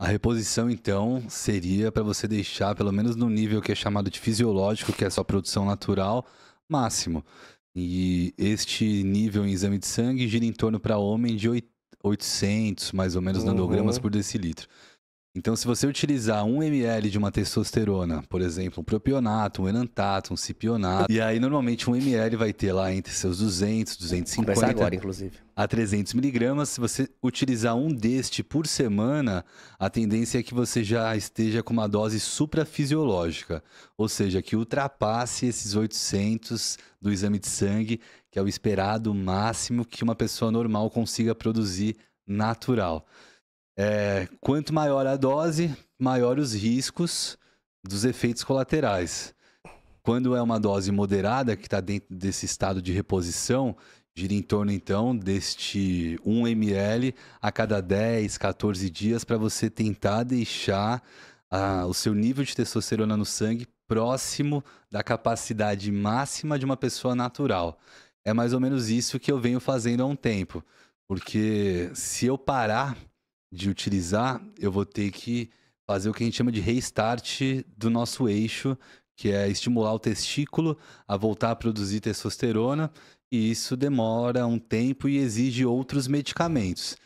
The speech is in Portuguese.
A reposição, então, seria para você deixar, pelo menos no nível que é chamado de fisiológico, que é a sua produção natural, máximo. E este nível em exame de sangue gira em torno para homem de 800, mais ou menos, uhum. nanogramas por decilitro. Então, se você utilizar 1 ml de uma testosterona, por exemplo, um propionato, um enantato, um cipionato, e aí normalmente 1 ml vai ter lá entre seus 200, 250 agora, inclusive. a 300 miligramas. Se você utilizar um deste por semana, a tendência é que você já esteja com uma dose suprafisiológica, ou seja, que ultrapasse esses 800 do exame de sangue, que é o esperado máximo que uma pessoa normal consiga produzir natural. É, quanto maior a dose, maior os riscos dos efeitos colaterais. Quando é uma dose moderada, que está dentro desse estado de reposição, gira em torno então deste 1 ml a cada 10, 14 dias para você tentar deixar ah, o seu nível de testosterona no sangue próximo da capacidade máxima de uma pessoa natural. É mais ou menos isso que eu venho fazendo há um tempo, porque se eu parar de utilizar, eu vou ter que fazer o que a gente chama de restart do nosso eixo, que é estimular o testículo a voltar a produzir testosterona, e isso demora um tempo e exige outros medicamentos.